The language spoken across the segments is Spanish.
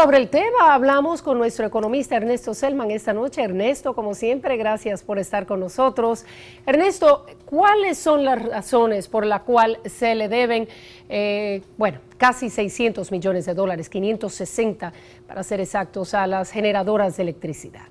Sobre el tema hablamos con nuestro economista Ernesto Selman esta noche. Ernesto, como siempre, gracias por estar con nosotros. Ernesto, ¿cuáles son las razones por las cuales se le deben, eh, bueno, casi 600 millones de dólares, 560 para ser exactos, a las generadoras de electricidad?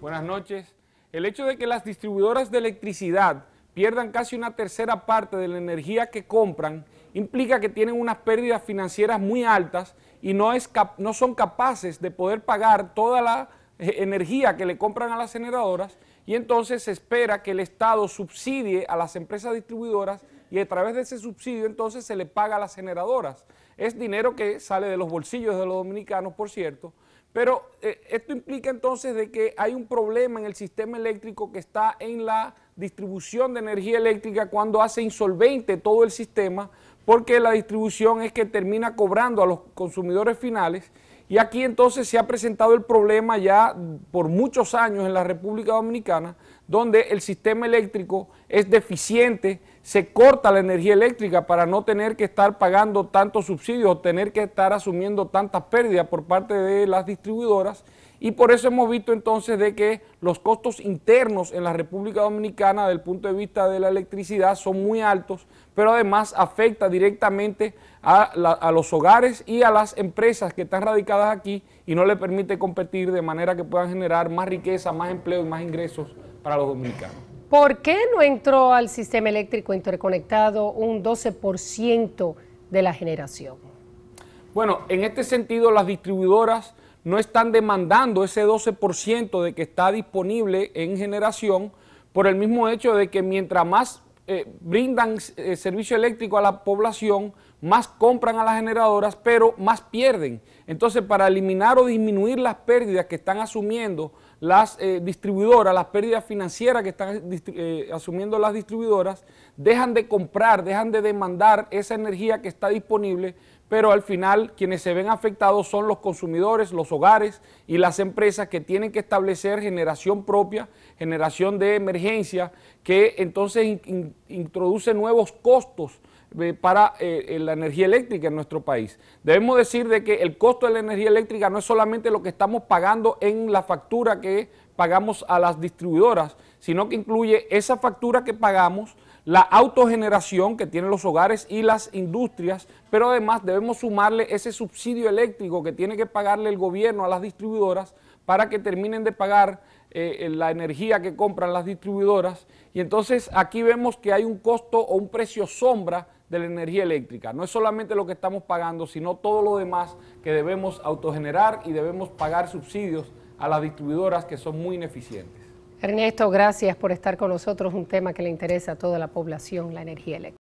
Buenas noches. El hecho de que las distribuidoras de electricidad pierdan casi una tercera parte de la energía que compran implica que tienen unas pérdidas financieras muy altas y no, no son capaces de poder pagar toda la eh, energía que le compran a las generadoras y entonces se espera que el Estado subsidie a las empresas distribuidoras y a través de ese subsidio entonces se le paga a las generadoras. Es dinero que sale de los bolsillos de los dominicanos, por cierto, pero eh, esto implica entonces de que hay un problema en el sistema eléctrico que está en la distribución de energía eléctrica cuando hace insolvente todo el sistema porque la distribución es que termina cobrando a los consumidores finales y aquí entonces se ha presentado el problema ya por muchos años en la República Dominicana donde el sistema eléctrico es deficiente, se corta la energía eléctrica para no tener que estar pagando tantos subsidios o tener que estar asumiendo tantas pérdidas por parte de las distribuidoras y por eso hemos visto entonces de que los costos internos en la República Dominicana del punto de vista de la electricidad son muy altos, pero además afecta directamente a, a, los hogares y a las empresas que están radicadas aquí y no le permite competir de manera que puedan generar más riqueza, más empleo y más ingresos para los dominicanos. ¿Por qué no entró al sistema eléctrico interconectado un 12% de la generación? Bueno, en este sentido las distribuidoras no están demandando ese 12% de que está disponible en generación por el mismo hecho de que mientras más eh, brindan eh, servicio eléctrico a la población, más compran a las generadoras, pero más pierden. Entonces, para eliminar o disminuir las pérdidas que están asumiendo las eh, distribuidoras, las pérdidas financieras que están asumiendo las distribuidoras, dejan de comprar, dejan de demandar esa energía que está disponible pero al final quienes se ven afectados son los consumidores, los hogares y las empresas que tienen que establecer generación propia, generación de emergencia, que entonces introduce nuevos costos eh, para eh, eh, la energía eléctrica en nuestro país. Debemos decir de que el costo de la energía eléctrica no es solamente lo que estamos pagando en la factura que pagamos a las distribuidoras, sino que incluye esa factura que pagamos la autogeneración que tienen los hogares y las industrias, pero además debemos sumarle ese subsidio eléctrico que tiene que pagarle el gobierno a las distribuidoras para que terminen de pagar eh, la energía que compran las distribuidoras. Y entonces aquí vemos que hay un costo o un precio sombra de la energía eléctrica. No es solamente lo que estamos pagando, sino todo lo demás que debemos autogenerar y debemos pagar subsidios a las distribuidoras que son muy ineficientes. Ernesto, gracias por estar con nosotros. Un tema que le interesa a toda la población, la energía eléctrica.